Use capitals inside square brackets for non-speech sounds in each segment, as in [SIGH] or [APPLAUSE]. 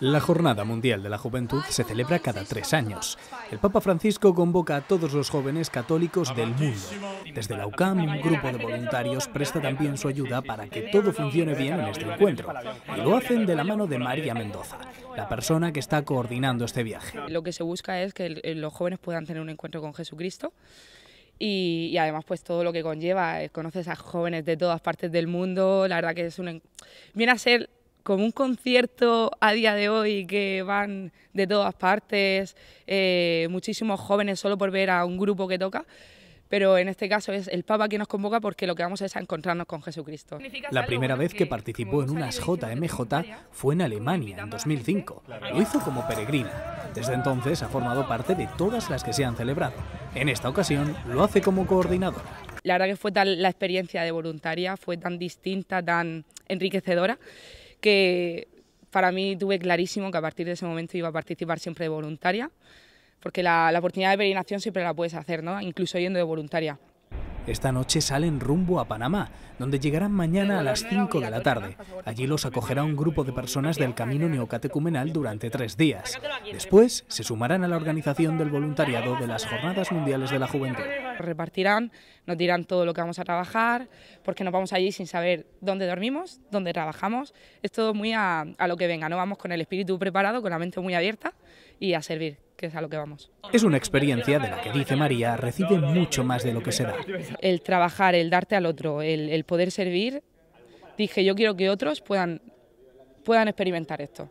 La Jornada Mundial de la Juventud se celebra cada tres años. El Papa Francisco convoca a todos los jóvenes católicos del mundo. Desde la UCAM, un grupo de voluntarios presta también su ayuda para que todo funcione bien en este encuentro. Y lo hacen de la mano de María Mendoza, la persona que está coordinando este viaje. Lo que se busca es que los jóvenes puedan tener un encuentro con Jesucristo y, además pues todo lo que conlleva, eh, conoces a jóvenes de todas partes del mundo, la verdad que es un... viene a ser como un concierto a día de hoy que van de todas partes, eh, muchísimos jóvenes solo por ver a un grupo que toca. Pero en este caso es el Papa quien nos convoca porque lo que vamos es a encontrarnos con Jesucristo. La primera vez que participó en unas JMJ fue en Alemania, en 2005. Lo hizo como peregrina. Desde entonces ha formado parte de todas las que se han celebrado. En esta ocasión lo hace como coordinador. la verdad que fue tal la experiencia de voluntaria, fue tan distinta, tan enriquecedora, que para mí tuve clarísimo que a partir de ese momento iba a participar siempre de voluntaria, porque la, la oportunidad de peregrinación siempre la puedes hacer, ¿no? incluso yendo de voluntaria. Esta noche salen rumbo a Panamá, donde llegarán mañana a las 5 de la tarde. Allí los acogerá un grupo de personas del camino neocatecumenal durante tres días. Después se sumarán a la organización del voluntariado de las Jornadas Mundiales de la Juventud repartirán, nos dirán todo lo que vamos a trabajar, porque nos vamos allí sin saber dónde dormimos, dónde trabajamos. Es todo muy a, lo que venga, no vamos con el espíritu preparado, con la mente muy abierta y a servir que es a lo que vamos. Es una experiencia de la que dice María, recibe mucho más de lo que se da. El trabajar, el darte al otro, el, el poder servir, dije yo quiero que otros puedan, puedan experimentar esto.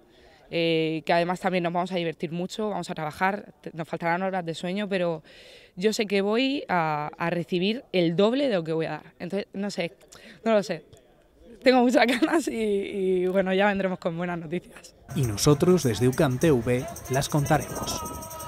Eh, que además también nos vamos a divertir mucho, vamos a trabajar, nos faltarán horas de sueño, pero yo sé que voy a, recibir el doble de lo que voy a dar. Entonces, no sé, no lo sé. Tengo muchas [LAUGHS] ganas y, y bueno, ya vendremos con buenas noticias. Y nosotros desde UCAM TV las contaremos.